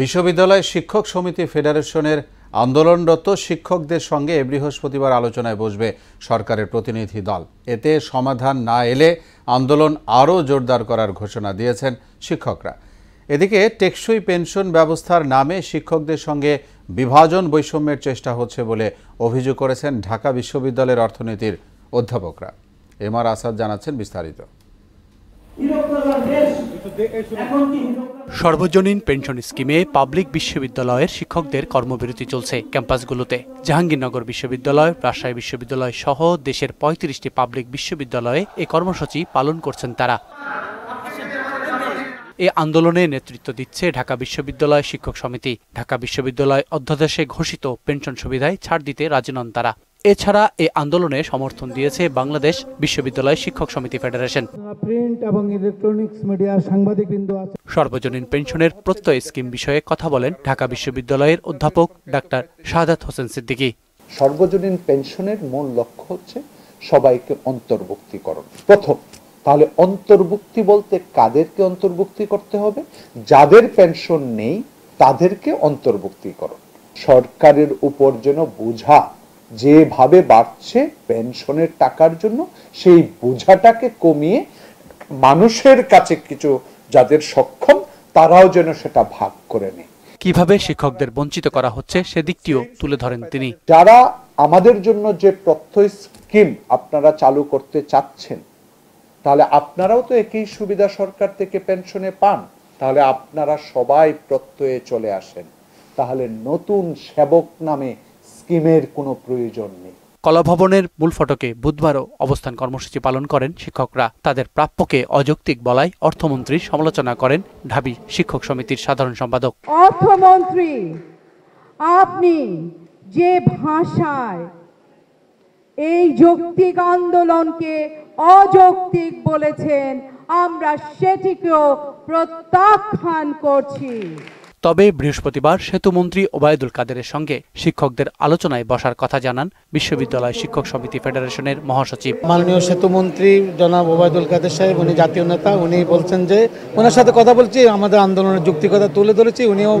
বিশ্ববিদ্যালয় শিক্ষক সমিতি ফেডারেশনের আন্দোলনরত শিক্ষকদের সঙ্গে বৃহস্পতিবার আলোচনায় বসবে সরকারের প্রতিনিধি দল এতে সমাধান না এলে আন্দোলন আরও জোরদার করার ঘোষণা দিয়েছেন শিক্ষকরা এদিকে টেকসই পেনশন ব্যবস্থার নামে শিক্ষকদের সঙ্গে বিভাজন বৈষম্যের চেষ্টা হচ্ছে বলে অভিযোগ করেছেন ঢাকা বিশ্ববিদ্যালয়ের অর্থনীতির অধ্যাপকরা এম আর আসাদ জানাচ্ছেন বিস্তারিত সর্বজনীন পেনশন স্কিমে পাবলিক বিশ্ববিদ্যালয়ের শিক্ষকদের কর্মবিরতি চলছে ক্যাম্পাসগুলোতে জাহাঙ্গীরনগর বিশ্ববিদ্যালয় রাজশাহী বিশ্ববিদ্যালয় সহ দেশের পঁয়ত্রিশটি পাবলিক বিশ্ববিদ্যালয়ে এ কর্মসূচি পালন করছেন তারা এ আন্দোলনে নেতৃত্ব দিচ্ছে ঢাকা বিশ্ববিদ্যালয় শিক্ষক সমিতি ঢাকা বিশ্ববিদ্যালয় অধ্যাদেশে ঘোষিত পেনশন সুবিধায় ছাড় দিতে রাজি নন তারা এছাড়া এ আন্দোলনে সমর্থন দিয়েছে বাংলাদেশ বিশ্ববিদ্যালয় শিক্ষক সমিতি ফেডারেশন সর্বজনীন পেনশনের প্রত্যয় স্কিম বিষয়ে কথা বলেন ঢাকা বিশ্ববিদ্যালয়ের অধ্যাপক ডাক্তার শাহাদ হোসেন সিদ্দিকী সর্বজনীন পেনশনের মূল লক্ষ্য হচ্ছে সবাইকে অন্তর্ভুক্তিকরণ প্রথম তাহলে অন্তর্ভুক্তি বলতে কাদেরকে অন্তর্ভুক্তি করতে হবে যাদের পেনশন নেই তাদেরকে অন্তর্ভুক্তিকরণ সরকারের উপর যেন বোঝা যেভাবে বাড়ছে পেনশনের টাকার জন্য সেই বোঝাটাকে কমিয়ে মানুষের কাছে কিছু যাদের সক্ষম তারাও যেন সেটা ভাগ করে নেয় কিভাবে শিক্ষকদের বঞ্চিত করা হচ্ছে সেদিকটিও তুলে ধরেন তিনি যারা আমাদের জন্য যে প্রত্যয় স্কিম আপনারা চালু করতে চাচ্ছেন তাহলে আপনারাও তো একই সুবিধা সরকার থেকে পেনশনে পান তাহলে আপনারা সবাই প্রত্যয়ে চলে আসেন তাহলে নতুন সেবক নামে স্কিমের কোনো প্রয়োজন নেই কলাভবনের মূল ফটকে বুধবারও অবস্থান কর্মসূচি পালন করেন শিক্ষকরা তাদের প্রাপ্যকে অযৌক্তিক বলায় অর্থমন্ত্রী সমালোচনা করেন ঢাবি শিক্ষক সমিতির সাধারণ সম্পাদক অর্থমন্ত্রী আপনি যে ভাষায় এই যৌক্তিক আন্দোলনকে অযৌক্তিক বলেছেন আমরা সেটিকেও প্রত্যাখ্যান করছি তবে বৃহস্পতিবার সেতুমন্ত্রী ওবায়দুল কাদেরের সঙ্গে শিক্ষকদের আলোচনায় বসার কথা জানান বিশ্ববিদ্যালয় শিক্ষক সমিতি ফেডারেশনের মহাসচিব মাননীয় সেতুমন্ত্রী জনাব ওবায়দুল কাদের সাহেব উনি জাতীয় নেতা উনি বলছেন যে ওনার সাথে কথা বলছি আমাদের আন্দোলনের যুক্তিকতা তুলে ধরেছি উনিও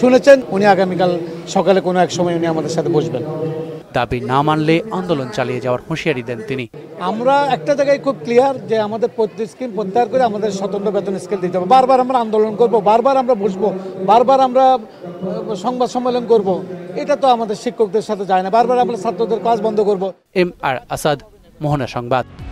শুনেছেন উনি আগামীকাল সকালে কোনো এক সময় উনি আমাদের সাথে বসবেন দাবি না মানলে আন্দোলন চালিয়ে যাওয়ার হুঁশিয়ারি দেন তিনি আমরা একটা জায়গায় খুব ক্লিয়ার যে আমাদের স্কিম প্রত্যাহার করে আমাদের স্বতন্ত্র বেতন স্কেল দিতে হবে বারবার আমরা আন্দোলন করব বারবার আমরা বসবো বারবার আমরা সংবাদ সম্মেলন করব এটা তো আমাদের শিক্ষকদের সাথে যায় না বারবার আমরা ছাত্রদের কাজ বন্ধ করব এম আর আসাদ মোহনা সংবাদ